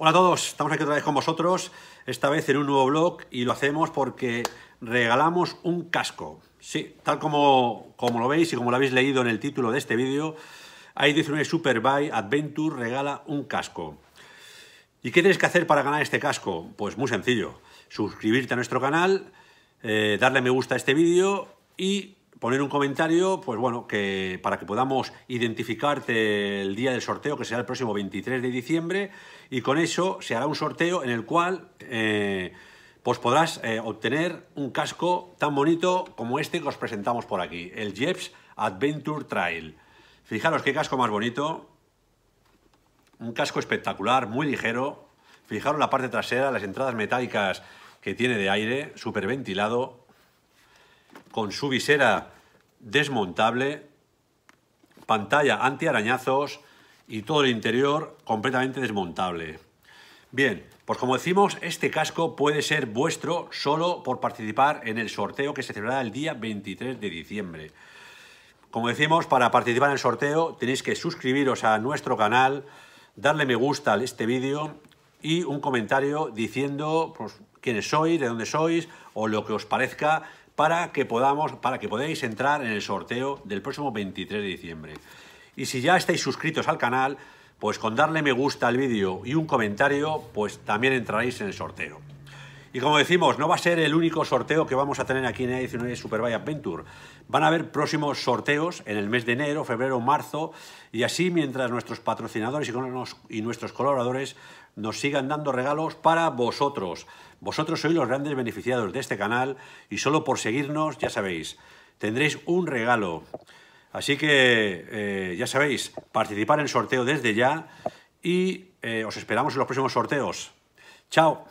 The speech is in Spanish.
Hola a todos, estamos aquí otra vez con vosotros, esta vez en un nuevo blog y lo hacemos porque regalamos un casco. Sí, tal como, como lo veis y como lo habéis leído en el título de este vídeo, i19 Superbike Adventure regala un casco. ¿Y qué tienes que hacer para ganar este casco? Pues muy sencillo, suscribirte a nuestro canal, eh, darle me gusta a este vídeo y poner un comentario, pues bueno, que para que podamos identificarte el día del sorteo, que será el próximo 23 de diciembre, y con eso se hará un sorteo en el cual eh, pues podrás eh, obtener un casco tan bonito como este que os presentamos por aquí, el Jeps Adventure Trail. Fijaros qué casco más bonito, un casco espectacular, muy ligero. Fijaros la parte trasera, las entradas metálicas que tiene de aire, súper ventilado, con su visera desmontable, pantalla anti arañazos y todo el interior completamente desmontable. Bien, pues como decimos, este casco puede ser vuestro solo por participar en el sorteo que se celebrará el día 23 de diciembre. Como decimos, para participar en el sorteo tenéis que suscribiros a nuestro canal, darle me gusta a este vídeo y un comentario diciendo pues, quiénes sois, de dónde sois o lo que os parezca para que podamos, para que podáis entrar en el sorteo del próximo 23 de diciembre. Y si ya estáis suscritos al canal, pues con darle me gusta al vídeo y un comentario, pues también entraréis en el sorteo. Y como decimos, no va a ser el único sorteo que vamos a tener aquí en E19 Superbike Adventure. Van a haber próximos sorteos en el mes de enero, febrero, marzo, y así mientras nuestros patrocinadores y, nuestros colaboradores nos sigan dando regalos para vosotros. Vosotros sois los grandes beneficiados de este canal y solo por seguirnos, ya sabéis, tendréis un regalo. Así que, eh, ya sabéis, participar en el sorteo desde ya y eh, os esperamos en los próximos sorteos. ¡Chao!